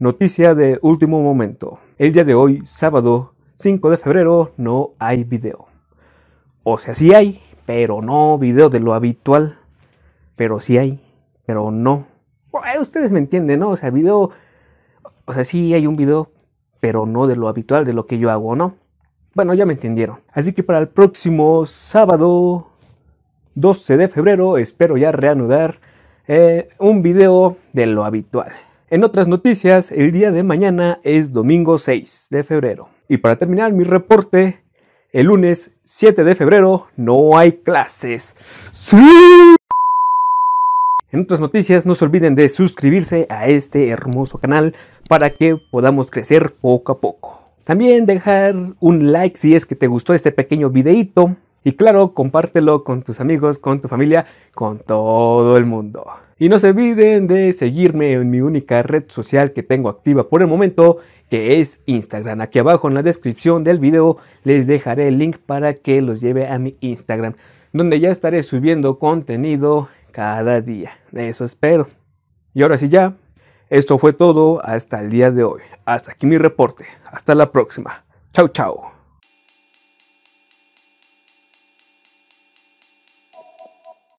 Noticia de último momento. El día de hoy, sábado 5 de febrero, no hay video. O sea, sí hay, pero no video de lo habitual. Pero sí hay, pero no. Eh, ustedes me entienden, ¿no? O sea, video... O sea, sí hay un video, pero no de lo habitual, de lo que yo hago, ¿no? Bueno, ya me entendieron. Así que para el próximo sábado 12 de febrero espero ya reanudar eh, un video de lo habitual. En otras noticias, el día de mañana es domingo 6 de febrero. Y para terminar mi reporte, el lunes 7 de febrero no hay clases. ¡Sí! En otras noticias, no se olviden de suscribirse a este hermoso canal para que podamos crecer poco a poco. También dejar un like si es que te gustó este pequeño videito. Y claro, compártelo con tus amigos, con tu familia, con todo el mundo. Y no se olviden de seguirme en mi única red social que tengo activa por el momento, que es Instagram. Aquí abajo en la descripción del video les dejaré el link para que los lleve a mi Instagram, donde ya estaré subiendo contenido cada día. Eso espero. Y ahora sí ya, esto fue todo hasta el día de hoy. Hasta aquí mi reporte. Hasta la próxima. Chau chau.